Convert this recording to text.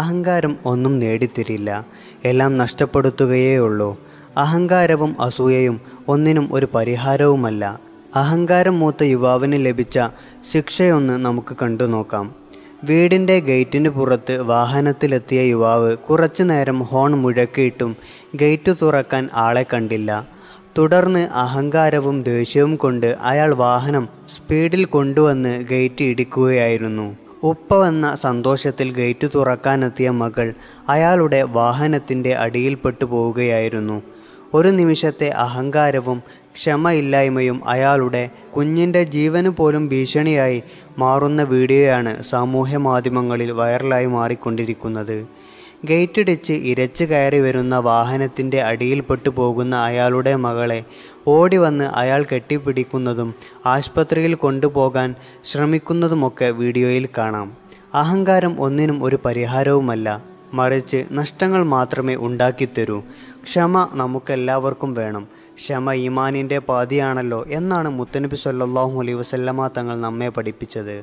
അഹങ്കാരം ഒന്നും നേടിത്തരില്ല എല്ലാം നഷ്ടപ്പെടുത്തുകയേയുള്ളൂ ഉള്ളൂ അഹങ്കാരവും അസൂയയും ഒന്നിനും ഒരു പരിഹാരവുമല്ല അഹങ്കാരം മൂത്ത യുവാവിന് ലഭിച്ച ശിക്ഷയൊന്ന് നമുക്ക് കണ്ടു നോക്കാം വീടിൻ്റെ ഗേറ്റിന് പുറത്ത് വാഹനത്തിലെത്തിയ യുവാവ് കുറച്ചു നേരം ഹോൺ മുഴക്കിയിട്ടും ഗേറ്റ് തുറക്കാൻ ആളെ കണ്ടില്ല തുടർന്ന് അഹങ്കാരവും ദേഷ്യവും കൊണ്ട് അയാൾ വാഹനം സ്പീഡിൽ കൊണ്ടുവന്ന് ഗേറ്റ് ഇടിക്കുകയായിരുന്നു ഉപ്പ വന്ന സന്തോഷത്തിൽ ഗേറ്റ് തുറക്കാനെത്തിയ മകൾ അയാളുടെ വാഹനത്തിൻ്റെ അടിയിൽപ്പെട്ടു പോവുകയായിരുന്നു ഒരു നിമിഷത്തെ അഹങ്കാരവും ക്ഷമയില്ലായ്മയും അയാളുടെ കുഞ്ഞിൻ്റെ ജീവന് പോലും ഭീഷണിയായി മാറുന്ന വീഡിയോയാണ് സാമൂഹ്യ മാധ്യമങ്ങളിൽ വൈറലായി മാറിക്കൊണ്ടിരിക്കുന്നത് ഗേറ്റിടിച്ച് ഇരച്ചു കയറി വരുന്ന വാഹനത്തിൻ്റെ അടിയിൽപ്പെട്ടു പോകുന്ന അയാളുടെ മകളെ ഓടി വന്ന് അയാൾ കെട്ടിപ്പിടിക്കുന്നതും ആശുപത്രിയിൽ കൊണ്ടുപോകാൻ ശ്രമിക്കുന്നതുമൊക്കെ വീഡിയോയിൽ കാണാം അഹങ്കാരം ഒന്നിനും ഒരു പരിഹാരവുമല്ല മറിച്ച് നഷ്ടങ്ങൾ മാത്രമേ ഉണ്ടാക്കിത്തരൂ ക്ഷമ നമുക്കെല്ലാവർക്കും വേണം ക്ഷമ ഇമാനിൻ്റെ പാതിയാണല്ലോ എന്നാണ് മുത്തനബി സല്ലാഹു അലൈ വസല്ലമ തങ്ങൾ നമ്മെ പഠിപ്പിച്ചത്